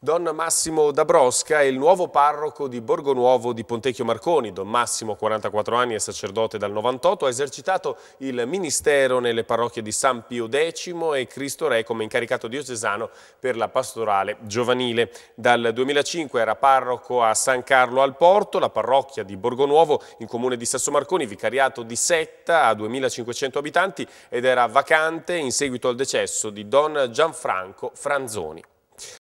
Don Massimo Dabrosca è il nuovo parroco di Borgonuovo di Pontecchio Marconi. Don Massimo, 44 anni, è sacerdote dal 98, ha esercitato il ministero nelle parrocchie di San Pio X e Cristo Re come incaricato diocesano per la pastorale giovanile. Dal 2005 era parroco a San Carlo al Porto, la parrocchia di Borgonuovo in comune di Sasso Marconi, vicariato di Setta a 2500 abitanti ed era vacante in seguito al decesso di Don Gianfranco Franzoni.